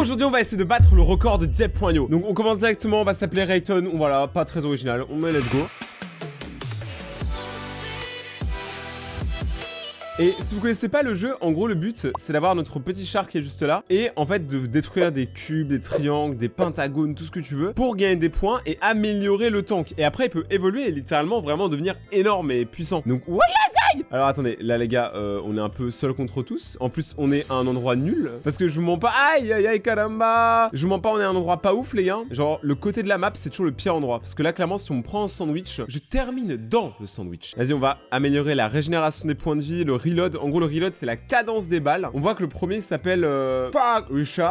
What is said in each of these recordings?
Aujourd'hui, on va essayer de battre le record de Diep.io. Donc, on commence directement, on va s'appeler Rayton. Voilà, pas très original. On met let's go. Et si vous connaissez pas le jeu, en gros le but c'est d'avoir notre petit char qui est juste là et en fait de détruire des cubes, des triangles, des pentagones, tout ce que tu veux pour gagner des points et améliorer le tank. Et après il peut évoluer et littéralement vraiment devenir énorme et puissant. Donc voilà alors attendez, là les gars, euh, on est un peu seul contre tous. En plus, on est à un endroit nul. Parce que je vous mens pas. Aïe, aïe, aïe, caramba Je vous mens pas, on est à un endroit pas ouf, les gars. Genre, le côté de la map, c'est toujours le pire endroit. Parce que là, clairement, si on prend un sandwich, je termine dans le sandwich. Vas-y, on va améliorer la régénération des points de vie, le reload. En gros, le reload, c'est la cadence des balles. On voit que le premier s'appelle... Euh, fuck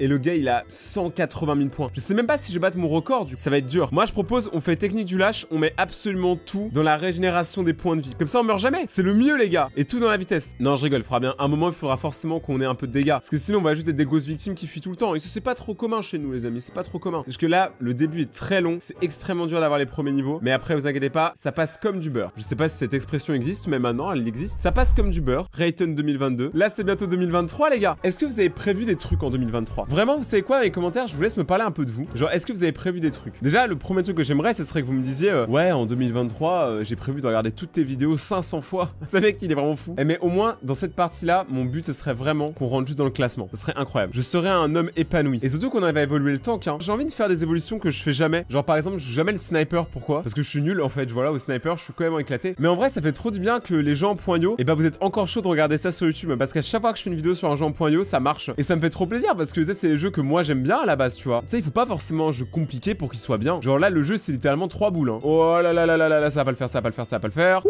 Et le gars, il a 180 000 points. Je sais même pas si je vais mon record, du Ça va être dur. Moi, je propose, on fait technique du lâche. On met absolument tout dans la régénération des points de vie. Comme ça, on meurt jamais. C'est le mieux mieux, les gars Et tout dans la vitesse. Non, je rigole, il bien un moment, il faudra forcément qu'on ait un peu de dégâts. Parce que sinon, on va juste être des gosses victimes qui fuient tout le temps. Et ce c'est pas trop commun chez nous, les amis, c'est pas trop commun. Parce que là, le début est très long, c'est extrêmement dur d'avoir les premiers niveaux. Mais après, vous inquiétez pas, ça passe comme du beurre. Je sais pas si cette expression existe, mais maintenant, elle existe. Ça passe comme du beurre. Rayton 2022. Là, c'est bientôt 2023, les gars. Est-ce que vous avez prévu des trucs en 2023 Vraiment, vous savez quoi dans les commentaires Je vous laisse me parler un peu de vous. Genre, est-ce que vous avez prévu des trucs Déjà, le premier truc que j'aimerais, ce serait que vous me disiez, euh, ouais, en 2023, euh, j'ai prévu de regarder toutes tes vidéos 500 fois. Ce mec, il est vraiment fou. Eh, mais au moins, dans cette partie-là, mon but, ce serait vraiment qu'on rentre juste dans le classement. Ce serait incroyable. Je serais un homme épanoui. Et surtout qu'on arrive à évoluer le tank, hein. J'ai envie de faire des évolutions que je fais jamais. Genre, par exemple, je joue jamais le sniper. Pourquoi Parce que je suis nul, en fait. Voilà, au sniper, je suis quand même éclaté. Mais en vrai, ça fait trop du bien que les gens en poignot, et eh bah, ben, vous êtes encore chaud de regarder ça sur YouTube. Parce qu'à chaque fois que je fais une vidéo sur un jeu en poignot, ça marche. Et ça me fait trop plaisir parce que c'est les jeux que moi j'aime bien à la base, tu vois. Tu sais, il faut pas forcément un jeu compliqué pour qu'il soit bien. Genre là, le jeu, c'est littéralement trois boules. Hein. Oh là là là là là ça va pas le faire, ça va pas le faire, ça va pas le faire.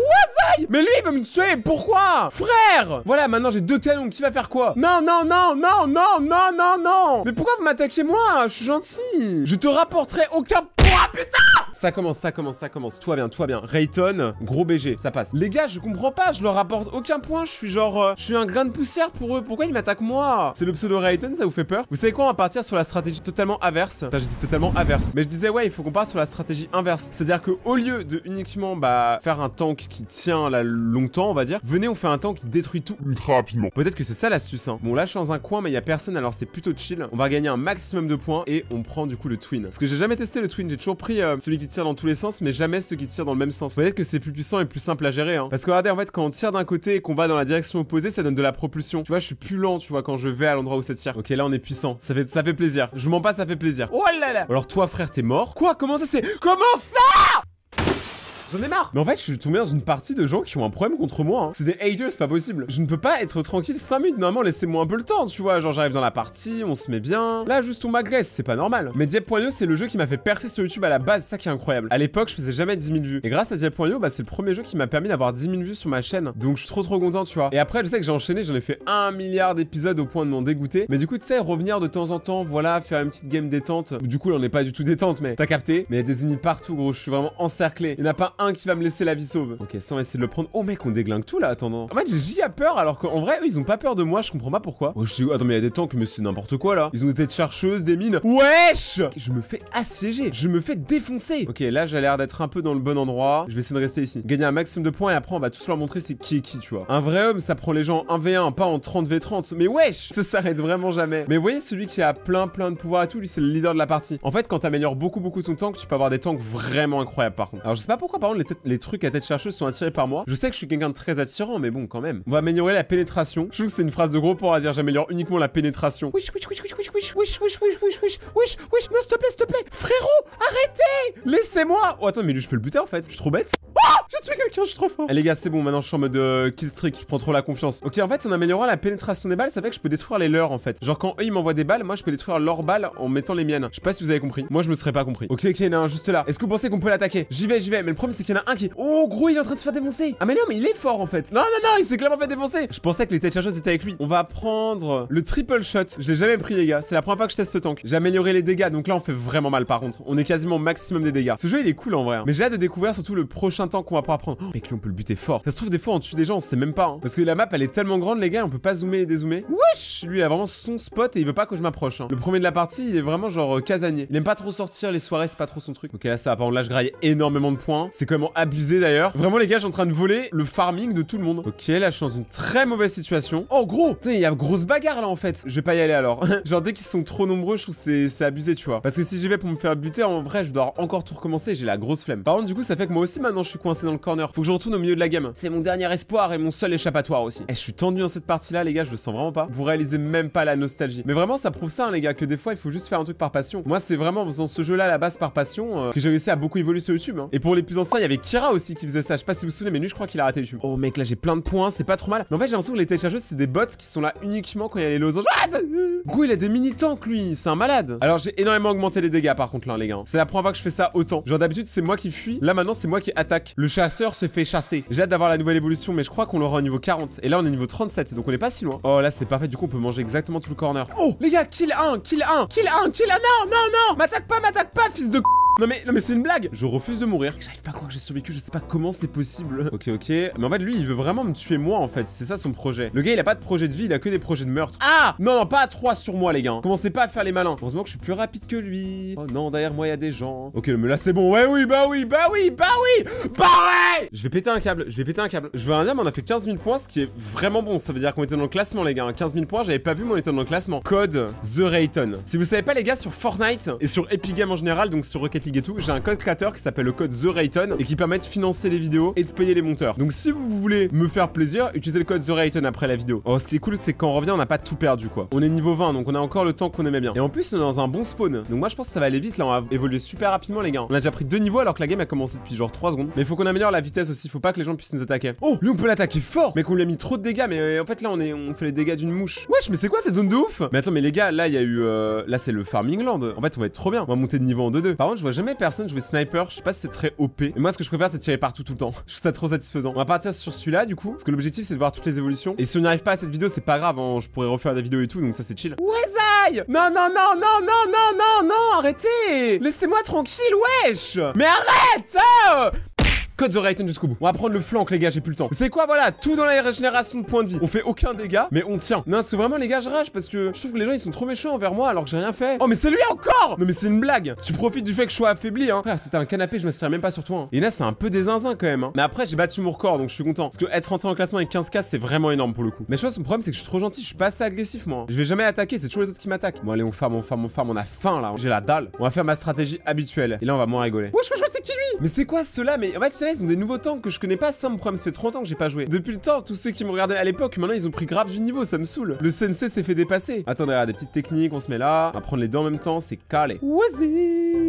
Mais lui, il veut me tuer, pourquoi Frère Voilà, maintenant j'ai deux canons, qui va faire quoi Non, non, non, non, non, non, non, non Mais pourquoi vous m'attaquez moi Je suis gentil Je te rapporterai aucun Oh, ça commence, ça commence, ça commence. Toi bien, toi bien. Rayton, gros BG, ça passe. Les gars, je comprends pas, je leur apporte aucun point. Je suis genre, euh, je suis un grain de poussière pour eux. Pourquoi ils m'attaquent moi C'est le pseudo Rayton, ça vous fait peur Vous savez quoi On va partir sur la stratégie totalement inverse. Enfin, j'ai dit totalement averse Mais je disais ouais, il faut qu'on parte sur la stratégie inverse. C'est-à-dire que au lieu de uniquement bah faire un tank qui tient là longtemps, on va dire, venez, on fait un tank qui détruit tout ultra rapidement. Peut-être que c'est ça l'astuce. Hein. Bon là, je suis dans un coin, mais il y a personne, alors c'est plutôt chill. On va gagner un maximum de points et on prend du coup le twin. Parce que j'ai jamais testé le twin, toujours pris euh, celui qui tire dans tous les sens, mais jamais ceux qui tirent dans le même sens. Peut-être que c'est plus puissant et plus simple à gérer. Hein. Parce que regardez, en fait, quand on tire d'un côté et qu'on va dans la direction opposée, ça donne de la propulsion. Tu vois, je suis plus lent, tu vois, quand je vais à l'endroit où ça tire. Ok, là, on est puissant. Ça fait, ça fait plaisir. Je mens pas, ça fait plaisir. Oh là là Alors, toi, frère, t'es mort. Quoi Comment ça c'est Comment ça J'en Mais en fait, je suis tombé dans une partie de gens qui ont un problème contre moi. Hein. C'est des haters, c'est pas possible. Je ne peux pas être tranquille 5 minutes. Normalement, laissez-moi un peu le temps, tu vois. Genre, j'arrive dans la partie, on se met bien. Là, juste on m'agresse, c'est pas normal. Mais Diep.io, c'est le jeu qui m'a fait percer sur YouTube à la base, ça qui est incroyable. À l'époque, je faisais jamais 10 000 vues. Et grâce à Diep.io, bah, c'est le premier jeu qui m'a permis d'avoir 10 000 vues sur ma chaîne. Donc, je suis trop trop content, tu vois. Et après, je sais que j'ai enchaîné, j'en ai fait un milliard d'épisodes au point de m'en dégoûter. Mais du coup, tu sais, revenir de temps en temps, voilà, faire une petite game détente. Du coup, là, on n'est pas du tout détente, mais t'as capté. Mais il des ennemis partout, gros. Je vraiment encerclé. Il pas qui va me laisser la vie sauve. Ok, sans essayer de le prendre. Oh mec, on déglingue tout là, attendant. En fait, j'ai a peur alors qu'en vrai, ils ont pas peur de moi, je comprends pas pourquoi. Oh, je Attends, mais il y a des tanks, mais c'est n'importe quoi là. Ils ont des têtes chercheuses, des mines. Wesh Je me fais assiéger, je me fais défoncer. Ok, là, j'ai l'air d'être un peu dans le bon endroit. Je vais essayer de rester ici. Gagner un maximum de points et après, on va tous leur montrer c'est qui est qui, tu vois. Un vrai homme, ça prend les gens 1v1, pas en 30v30. Mais wesh Ça s'arrête vraiment jamais. Mais vous voyez, celui qui a plein, plein de pouvoirs et tout, lui, c'est le leader de la partie. En fait, quand t'améliores beaucoup, beaucoup ton tank, tu peux avoir des tanks vraiment incroyables par contre. Alors, je sais pas pourquoi, les, trucs à tête chercheuse sont attirés par moi. Je sais que je suis quelqu'un de très attirant, mais bon, quand même. On va améliorer la pénétration. Je trouve que c'est une phrase de gros pour à dire j'améliore uniquement la pénétration. Wish, wish, wish, wish, wish, wish, wish, wish, wish, wish, wish, wish, non, s'il te plaît, s'il te plaît. Frérot, arrêtez Laissez-moi Oh, attends, mais lui, je peux le buter en fait. Je suis trop bête quelqu'un, je trop fort. Eh, les gars, c'est bon, maintenant je suis en mode euh, je prends trop la confiance. Ok, en fait, en améliorant la pénétration des balles, ça fait que je peux détruire les leurs en fait. Genre quand eux ils m'envoient des balles, moi je peux détruire leurs balles en mettant les miennes. Je sais pas si vous avez compris. Moi je me serais pas compris. Ok, ok, il y en a un juste là. Est-ce que vous pensez qu'on peut l'attaquer J'y vais, j'y vais. Mais le problème c'est qu'il y en a un qui. Oh gros, il est en train de se faire défoncer. Ah mais non, mais il est fort en fait. Non, non, non, il s'est clairement fait défoncer. Je pensais que les têtes étaient avec lui. On va prendre le triple shot. Je l'ai jamais pris les gars. C'est la première fois que je teste ce tank. J'ai amélioré les dégâts, donc là on fait vraiment mal par contre. On est quasiment maximum des dégâts. Ce jeu il est cool en vrai. Hein. Mais j'ai hâte de découvrir surtout le prochain tank qu'on va prendre à prendre. Oh, lui, on peut le buter fort. Ça se trouve, des fois, on tue des gens, on sait même pas. Hein. Parce que la map, elle est tellement grande, les gars, on peut pas zoomer et dézoomer. Wesh Lui, il a vraiment son spot et il veut pas que je m'approche. Hein. Le premier de la partie, il est vraiment genre euh, casanier. Il aime pas trop sortir, les soirées, c'est pas trop son truc. Ok, là, ça va. Par contre, là, je graille énormément de points. C'est quand même abusé d'ailleurs. Vraiment, les gars, je suis en train de voler le farming de tout le monde. Ok, là, je suis dans une très mauvaise situation. Oh, gros Putain, il y a grosse bagarre là en fait. Je vais pas y aller alors. genre, dès qu'ils sont trop nombreux, je trouve c'est abusé, tu vois. Parce que si j'y vais pour me faire buter, en vrai, je dois encore tout recommencer. J'ai la grosse flemme. Par contre, du coup, ça fait que moi aussi, maintenant, je suis coincé dans le corner. Faut que je retourne au milieu de la gamme. C'est mon dernier espoir et mon seul échappatoire aussi. Eh, je suis tendu dans cette partie-là, les gars, je le sens vraiment pas. Vous réalisez même pas la nostalgie. Mais vraiment, ça prouve ça, hein, les gars, que des fois, il faut juste faire un truc par passion. Moi, c'est vraiment en faisant ce jeu-là la base par passion euh, que j'ai réussi à beaucoup évoluer sur YouTube. Hein. Et pour les plus anciens, il y avait Kira aussi qui faisait ça. Je sais pas si vous vous souvenez, mais lui, je crois qu'il a raté YouTube. Oh mec, là, j'ai plein de points, c'est pas trop mal. Mais en fait, j'ai l'impression que les téléchargeuses, c'est des bots qui sont là uniquement quand il y a les losanges. Ah, Gros, il a des mini-tanks, lui, c'est un malade. Alors, j'ai énormément augmenté les dégâts, par contre, là, les gars. C'est la première fois que je fais ça autant. Genre, d'habitude, c'est moi qui fuis. Là, maintenant, c'est moi qui attaque. Le se fait chasser. J'ai hâte d'avoir la nouvelle évolution, mais je crois qu'on l'aura au niveau 40. Et là, on est niveau 37, donc on est pas si loin. Oh, là, c'est parfait. Du coup, on peut manger exactement tout le corner. Oh, les gars, kill 1, kill 1, kill 1, kill 1. Non, non, non, m'attaque pas, m'attaque pas, fils de c non mais, non mais c'est une blague Je refuse de mourir. J'arrive pas à croire que j'ai survécu, je sais pas comment c'est possible. Ok, ok. Mais en fait, lui, il veut vraiment me tuer moi, en fait. C'est ça son projet. Le gars, il a pas de projet de vie, il a que des projets de meurtre. Ah Non, non, pas à 3 sur moi, les gars. Commencez pas à faire les malins. Heureusement que je suis plus rapide que lui. Oh non, derrière moi, il y a des gens. Ok, mais là, c'est bon. Ouais, oui, bah oui, bah oui, bah oui Bah ouais Je vais péter un câble, je vais péter un câble. Je veux rien dire, mais on a fait 15 000 points, ce qui est vraiment bon. Ça veut dire qu'on était dans le classement, les gars. 15 hein. 000 points, j'avais pas vu, mais on était dans le classement. Code The Rayton. Si vous savez pas, les gars, sur Fortnite et sur Epic en général, donc sur Rocket et tout, j'ai un code créateur qui s'appelle le code TheRayton et qui permet de financer les vidéos et de payer les monteurs. Donc si vous voulez me faire plaisir, utilisez le code TheRayton après la vidéo. Oh, ce qui est cool, c'est qu'en on revient, on n'a pas tout perdu quoi. On est niveau 20, donc on a encore le temps qu'on aimait bien. Et en plus, on est dans un bon spawn. Donc moi, je pense que ça va aller vite là, on va évoluer super rapidement les gars. On a déjà pris deux niveaux alors que la game a commencé depuis genre 3 secondes. Mais faut qu'on améliore la vitesse aussi, faut pas que les gens puissent nous attaquer. Oh, lui on peut l'attaquer fort, mais qu'on lui a mis trop de dégâts. Mais euh, en fait là, on est, on fait les dégâts d'une mouche. Wesh, mais c'est quoi cette zone de ouf Mais attends, mais les gars, là il y a eu, euh, là c'est le farming land. En fait, on va être trop bien. On va monter de niveau en 2-2. Par contre, je vois jamais personne jouer sniper, je sais pas si c'est très OP. moi ce que je préfère c'est tirer partout tout le temps. Je trouve ça trop satisfaisant. On va partir sur celui-là du coup, parce que l'objectif c'est de voir toutes les évolutions. Et si on n'arrive pas à cette vidéo, c'est pas grave, hein. je pourrais refaire des vidéos et tout, donc ça c'est chill. Wezaï Non non non non non non non non arrêtez Laissez-moi tranquille, wesh Mais arrête hein! On va prendre le flanc, les gars, j'ai plus le temps. C'est quoi, voilà, tout dans la régénération de points de vie. On fait aucun dégât, mais on tient. Non, c'est vraiment, les gars, je rage parce que je trouve que les gens, ils sont trop méchants envers moi alors que j'ai rien fait. Oh, mais c'est lui encore Non, mais c'est une blague. Tu profites du fait que je sois affaibli, hein. Frère, c'était un canapé, je m'assirais même pas sur toi. Et hein. là, c'est un peu des zinzins quand même. Hein. Mais après, j'ai battu mon record, donc je suis content. Parce que être rentré en classement avec 15K, c'est vraiment énorme pour le coup. Mais je pense que problème, c'est que je suis trop gentil, je suis pas assez agressif, moi. Je vais jamais attaquer, c'est toujours les autres qui m'attaquent. Bon, allez, on farm, on farm, on farm, on a faim là. J'ai la dalle. On va faire ma stratégie habituelle. Et là, on va moins rigoler. Mais c'est quoi ceux-là Mais en fait, ceux-là, ils ont des nouveaux tanks que je connais pas. sans me problème, ça fait 30 ans que j'ai pas joué. Depuis le temps, tous ceux qui me regardaient à l'époque, maintenant, ils ont pris grave du niveau. Ça me saoule. Le sensei s'est fait dépasser. Attendez, des petites techniques. On se met là. On va prendre les deux en même temps. C'est calé. Wazi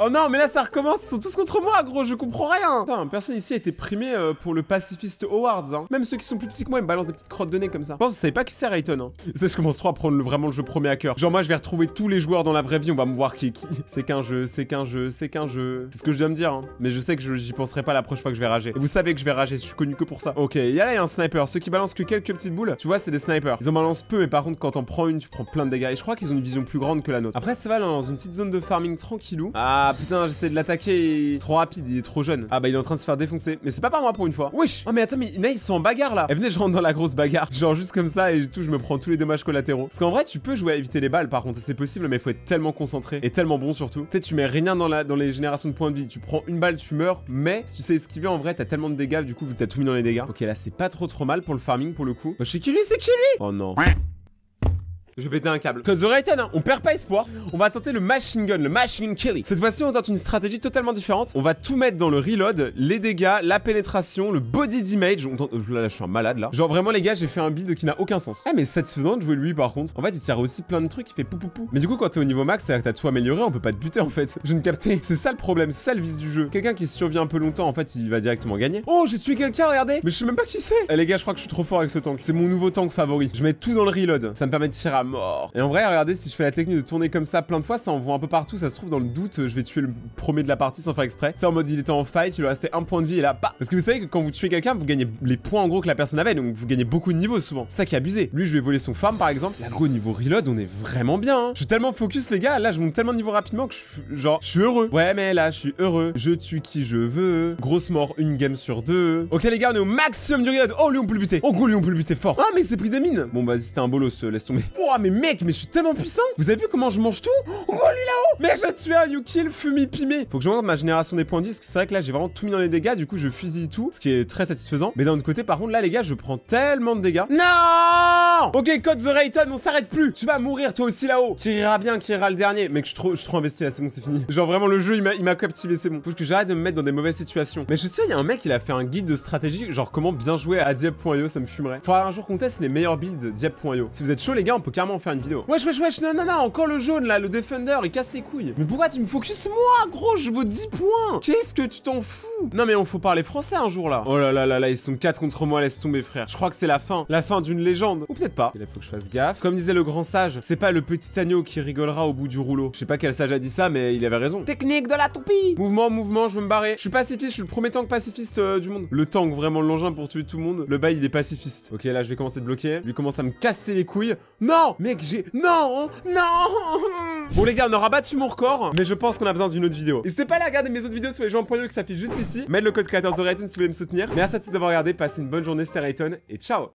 Oh non, mais là ça recommence, ils sont tous contre moi, gros, je comprends rien. Putain, personne ici a été primé euh, pour le pacifiste Awards. Hein. Même ceux qui sont plus petits que moi, ils me balancent des petites crottes de nez comme ça. Je pense que vous savez pas qui c'est Rayton. Hein. Ça, je commence trop à prendre vraiment le jeu premier à cœur. Genre, moi, je vais retrouver tous les joueurs dans la vraie vie, on va me voir qui est qui. C'est qu'un jeu, c'est qu'un jeu, c'est qu'un jeu. C'est ce que je viens me dire, hein. Mais je sais que j'y penserai pas la prochaine fois que je vais rager. vous savez que je vais rager, je suis connu que pour ça. Ok, il y là un sniper. Ceux qui balancent que quelques petites boules, tu vois, c'est des snipers. Ils en balancent peu, mais par contre, quand t'en prends une, tu prends plein de dégâts. Et je crois qu'ils ont une vision plus grande que la nôtre. Après, ça va dans une petite zone de farming tranquillou. Ah, ah putain, j'essaie de l'attaquer. Trop rapide, il est trop jeune. Ah bah il est en train de se faire défoncer. Mais c'est pas par moi pour une fois. Wesh. Oh mais attends, mais ils sont en bagarre là. Et venez, je rentre dans la grosse bagarre. Genre juste comme ça et tout, je me prends tous les dommages collatéraux. Parce qu'en vrai, tu peux jouer à éviter les balles par contre. C'est possible, mais il faut être tellement concentré et tellement bon surtout. Tu sais, tu mets rien dans, la, dans les générations de points de vie. Tu prends une balle, tu meurs. Mais si tu sais esquiver en vrai, t'as tellement de dégâts. Du coup, t'as tout mis dans les dégâts. Ok, là c'est pas trop trop mal pour le farming pour le coup. Oh, bah, c'est qui lui C'est qui lui Oh non. Je vais péter un câble. Code The hein, on perd pas espoir. On va tenter le machine gun, le machine killing. Cette fois-ci, on tente une stratégie totalement différente. On va tout mettre dans le reload, les dégâts, la pénétration, le body damage. je suis un malade là. Genre vraiment les gars, j'ai fait un build qui n'a aucun sens. Ah mais satisfaisant de jouer lui par contre. En fait, il tire aussi plein de trucs, il fait pou pou pou. Mais du coup, quand t'es au niveau max, cest à que t'as tout amélioré, on peut pas te buter en fait. Je ne captais. C'est ça le problème, c'est ça le vice du jeu. Quelqu'un qui survient un peu longtemps, en fait, il va directement gagner. Oh, j'ai tué quelqu'un, regardez. Mais je sais même pas qui c'est. Eh les gars, je crois que je suis trop fort avec ce tank. C'est mon nouveau tank favori. Je mets tout dans le reload. Ça me permet de tirer mort. Et en vrai, regardez, si je fais la technique de tourner comme ça plein de fois, ça en envoie un peu partout. Ça se trouve, dans le doute, je vais tuer le premier de la partie sans faire exprès. C'est en mode, il était en fight, il lui restait un point de vie et là, Bah Parce que vous savez que quand vous tuez quelqu'un, vous gagnez les points en gros que la personne avait, donc vous gagnez beaucoup de niveaux souvent. Ça qui est abusé. Lui, je vais voler son farm par exemple. Là, gros, niveau reload, on est vraiment bien. Hein. Je suis tellement focus, les gars. Là, je monte tellement de niveau rapidement que je, genre, je suis heureux. Ouais, mais là, je suis heureux. Je tue qui je veux. Grosse mort, une game sur deux. Ok, les gars, on est au maximum du reload. Oh, lui, on peut le buter. Oh, gros, lui, peut le buter fort. Ah, mais c'est pris des mines. Bon, bah, c'était un bolos, se euh, laisse tomber. Ah, mais mec, mais je suis tellement puissant Vous avez vu comment je mange tout Oh, lui là-haut Mec, j'ai tué un Yuki, kill fumi pimé Faut que je montre ma génération des points de c'est vrai que là, j'ai vraiment tout mis dans les dégâts, du coup, je fusille tout, ce qui est très satisfaisant. Mais d'un autre côté, par contre, là, les gars, je prends tellement de dégâts. Non Ok, code The Rayton, on s'arrête plus Tu vas mourir toi aussi là-haut Qui rira bien, qui ira le dernier Mec, je suis trop, je suis trop investi là, c'est c'est fini. Genre vraiment, le jeu, il m'a captivé, c'est bon. Faut que j'arrête de me mettre dans des mauvaises situations. Mais je sais, il y a un mec, il a fait un guide de stratégie, genre comment bien jouer à Diep.io, ça me fumerait. Faudra un jour qu'on teste les meilleurs builds Dieppe.io. Si vous êtes chaud les gars, on peut carrément faire une vidéo. Wesh, wesh, wesh, non, non, non, encore le jaune là, le Defender, il casse les couilles. Mais pourquoi tu me focuses moi, gros Je vaux 10 points Qu'est-ce que tu t'en fous Non mais on faut parler français un jour là. Oh là là là là, ils sont 4 contre moi, laisse tomber frère. Je crois que c'est la fin, la fin d'une légende pas. Il faut que je fasse gaffe. Comme disait le grand sage, c'est pas le petit agneau qui rigolera au bout du rouleau. Je sais pas quel sage a dit ça, mais il avait raison. Technique de la toupie Mouvement, mouvement, je veux me barrer. Je suis pacifiste, je suis le premier tank pacifiste euh, du monde. Le tank, vraiment, l'engin pour tuer tout le monde. Le bail, il est pacifiste. Ok, là, je vais commencer de bloquer. Lui commence à me casser les couilles. Non Mec, j'ai... Non Non Bon, les gars, on aura battu mon record, mais je pense qu'on a besoin d'une autre vidéo. N'hésitez pas à regarder mes autres vidéos sur les gens en que ça fait juste ici. Mettez le code créateur the Rayton si vous voulez me soutenir. Merci à tous d'avoir regardé, passez une bonne journée, c'était et ciao